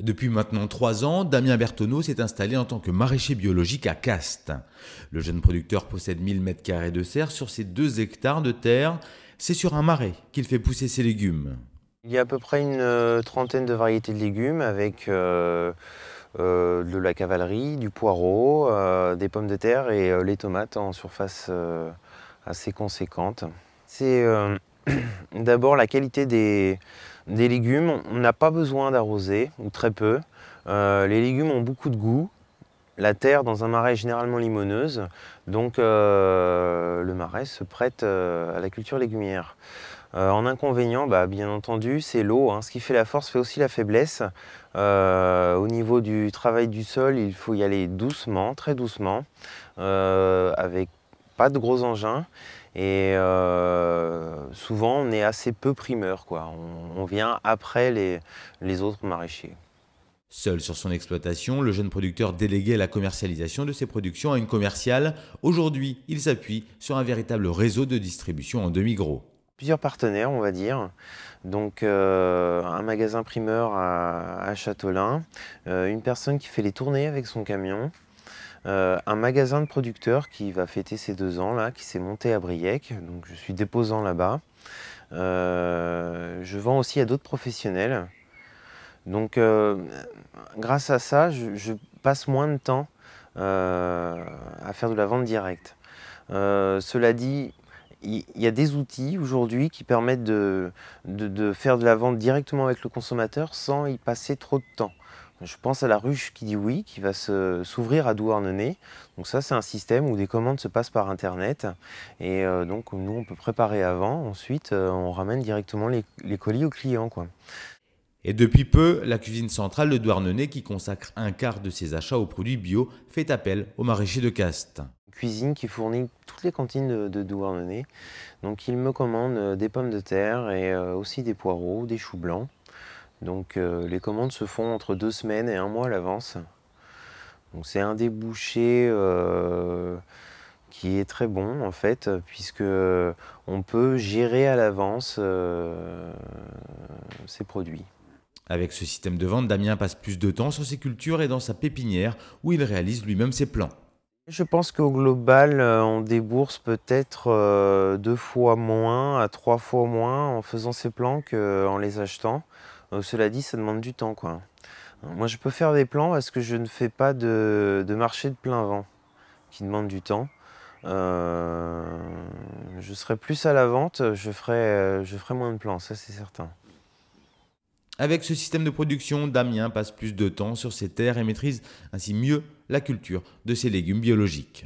Depuis maintenant trois ans, Damien Bertoneau s'est installé en tant que maraîcher biologique à Castes. Le jeune producteur possède 1000 m2 de serre sur ses deux hectares de terre. C'est sur un marais qu'il fait pousser ses légumes. Il y a à peu près une euh, trentaine de variétés de légumes avec euh, euh, de la cavalerie, du poireau, des pommes de terre et les tomates en surface assez conséquente. C'est d'abord la qualité des, des légumes, on n'a pas besoin d'arroser, ou très peu. Euh, les légumes ont beaucoup de goût. La terre dans un marais est généralement limoneuse, donc euh, le marais se prête euh, à la culture légumière. en inconvénient, bah, bien entendu, c'est l'eau. Hein. Ce qui fait la force fait aussi la faiblesse. au niveau du travail du sol, il faut y aller doucement, très doucement, avec pas de gros engins. Et euh, souvent, on est assez peu primeur. Quoi. On, vient après les, autres maraîchers. Seul sur son exploitation, le jeune producteur déléguait la commercialisation de ses productions à une commerciale. Aujourd'hui, il s'appuie sur un véritable réseau de distribution en demi-gros. Plusieurs partenaires, on va dire. Donc, euh, un magasin primeur à, à Châtelain, euh, une personne qui fait les tournées avec son camion, euh, un magasin de producteurs qui va fêter ses deux ans là, qui s'est monté à Briec. Donc je suis déposant là-bas. Euh, je vends aussi à d'autres professionnels. Donc euh, grâce à ça, je, passe moins de temps à faire de la vente directe. cela dit, il y a des outils aujourd'hui qui permettent de, faire de la vente directement avec le consommateur sans y passer trop de temps. Je pense à la ruche qui dit oui, qui va s'ouvrir à Douarnenez. Donc ça, c'est un système où des commandes se passent par Internet. Et euh, donc, nous, on peut préparer avant. Ensuite, euh, on ramène directement les, colis aux clients. Quoi. Et depuis peu, la cuisine centrale de Douarnenez, qui consacre un quart de ses achats aux produits bio, fait appel au maraîchers de caste cuisine qui fournit toutes les cantines de, Douarnenez. Donc il me commande euh, des pommes de terre et aussi des poireaux, des choux blancs. Donc euh, les commandes se font entre deux semaines et un mois à l'avance. c'est un débouché euh, qui est très bon en fait, puisque on peut gérer à l'avance ses euh, produits. Avec ce système de vente, Damien passe plus de temps sur ses cultures et dans sa pépinière où il réalise lui-même ses plans. Je pense qu'au global, euh, on débourse peut-être euh, deux fois moins à trois fois moins en faisant ces plans qu'en les achetant. Euh, cela dit, ça demande du temps. Quoi. Moi, je peux faire des plans parce que je ne fais pas de, marché de plein vent qui demande du temps. je serai plus à la vente, je ferai, je ferai moins de plans, ça c'est certain. Avec ce système de production, Damien passe plus de temps sur ses terres et maîtrise ainsi mieux la culture de ses légumes biologiques.